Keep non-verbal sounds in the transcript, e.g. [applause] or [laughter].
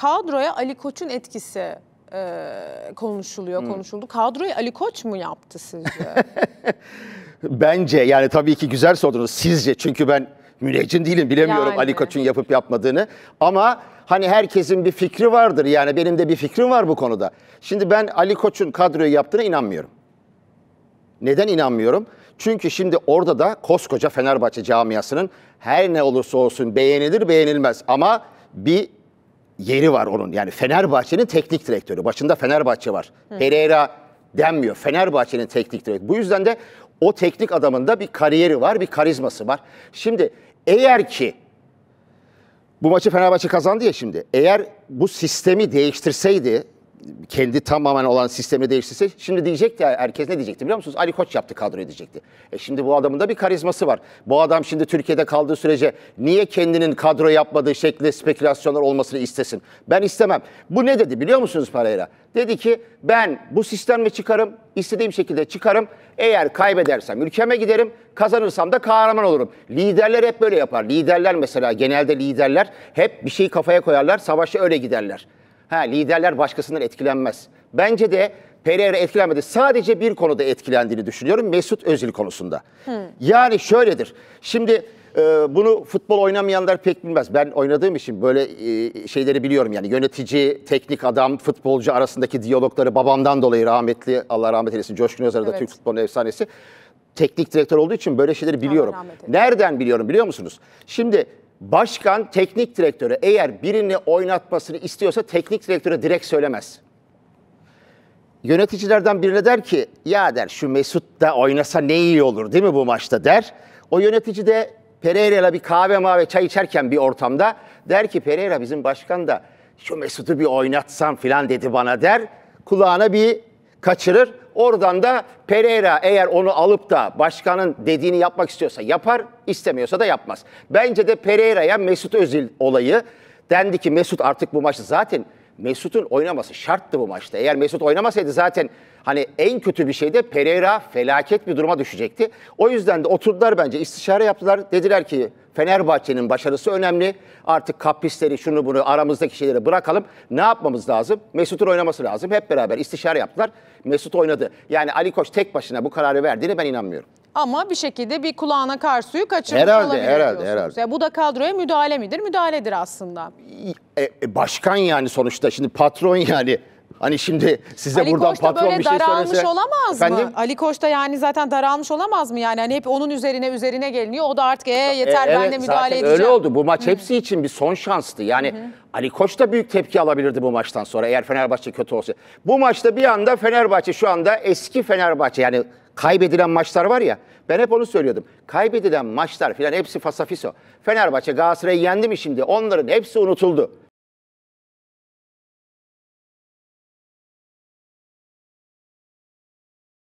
kadroya Ali Koç'un etkisi e, konuşuluyor, hmm. konuşuldu. Kadroyu Ali Koç mu yaptı sizce? [laughs] Bence yani tabii ki güzel sordunuz sizce çünkü ben müneccin değilim bilemiyorum yani. Ali Koç'un yapıp yapmadığını ama hani herkesin bir fikri vardır yani benim de bir fikrim var bu konuda. Şimdi ben Ali Koç'un kadroyu yaptığına inanmıyorum. Neden inanmıyorum? Çünkü şimdi orada da koskoca Fenerbahçe camiasının her ne olursa olsun beğenilir beğenilmez ama bir yeri var onun. Yani Fenerbahçe'nin teknik direktörü. Başında Fenerbahçe var. Hı. Pereira denmiyor. Fenerbahçe'nin teknik direktörü. Bu yüzden de o teknik adamın da bir kariyeri var, bir karizması var. Şimdi eğer ki bu maçı Fenerbahçe kazandı ya şimdi. Eğer bu sistemi değiştirseydi kendi tamamen olan sistemi değiştirse şimdi diyecekti herkes ne diyecekti biliyor musunuz? Ali Koç yaptı kadroyu diyecekti. E şimdi bu adamın da bir karizması var. Bu adam şimdi Türkiye'de kaldığı sürece niye kendinin kadro yapmadığı şekilde spekülasyonlar olmasını istesin? Ben istemem. Bu ne dedi biliyor musunuz Pereira? Dedi ki ben bu sistemle çıkarım, istediğim şekilde çıkarım. Eğer kaybedersem ülkeme giderim, kazanırsam da kahraman olurum. Liderler hep böyle yapar. Liderler mesela genelde liderler hep bir şeyi kafaya koyarlar, savaşa öyle giderler. Ha liderler başkasından etkilenmez. Bence de Pereira etkilenmedi. Sadece bir konuda etkilendiğini düşünüyorum. Mesut Özil konusunda. Hmm. Yani şöyledir. Şimdi e, bunu futbol oynamayanlar pek bilmez. Ben oynadığım için böyle e, şeyleri biliyorum. Yani yönetici, teknik adam, futbolcu arasındaki diyalogları babamdan dolayı rahmetli Allah rahmet eylesin Coşkun Özer'de evet. Türk futbolunun efsanesi teknik direktör olduğu için böyle şeyleri biliyorum. Nereden biliyorum biliyor musunuz? Şimdi Başkan teknik direktörü eğer birini oynatmasını istiyorsa teknik direktöre direkt söylemez. Yöneticilerden birine der ki ya der şu Mesut da oynasa ne iyi olur değil mi bu maçta der. O yönetici de Pereira'la bir kahve mavi çay içerken bir ortamda der ki Pereira bizim başkan da şu Mesut'u bir oynatsam filan dedi bana der. Kulağına bir kaçırır. Oradan da Pereira eğer onu alıp da başkanın dediğini yapmak istiyorsa yapar, istemiyorsa da yapmaz. Bence de Pereira'ya Mesut Özil olayı dendi ki Mesut artık bu maçı zaten Mesut'un oynaması şarttı bu maçta. Eğer Mesut oynamasaydı zaten hani en kötü bir şeyde Pereira felaket bir duruma düşecekti. O yüzden de oturdular bence istişare yaptılar. Dediler ki Fenerbahçe'nin başarısı önemli. Artık kapisleri şunu bunu aramızdaki şeyleri bırakalım. Ne yapmamız lazım? Mesut'un oynaması lazım. Hep beraber istişare yaptılar. Mesut oynadı. Yani Ali Koç tek başına bu kararı verdiğine ben inanmıyorum. Ama bir şekilde bir kulağına kar suyu kaçırmış herhalde, olabilir herhalde, diyorsunuz. Herhalde. bu da kadroya müdahale midir? Müdahaledir aslında. E, e, başkan yani sonuçta şimdi patron yani. Hani şimdi size Ali buradan Koç da patron böyle bir şey daralmış olamaz Efendim? mı? Ali Koç da yani zaten daralmış olamaz mı? Yani hani hep onun üzerine üzerine geliniyor. O da artık ee, e, yeter e, evet, ben de müdahale zaten edeceğim. Öyle oldu. Bu maç hepsi için bir son şanstı. Yani Hı. Ali Koç da büyük tepki alabilirdi bu maçtan sonra eğer Fenerbahçe kötü olsa. Bu maçta bir anda Fenerbahçe şu anda eski Fenerbahçe yani kaybedilen maçlar var ya ben hep onu söylüyordum. Kaybedilen maçlar filan hepsi fasafiso. Fenerbahçe Galatasaray'ı yendi mi şimdi? Onların hepsi unutuldu.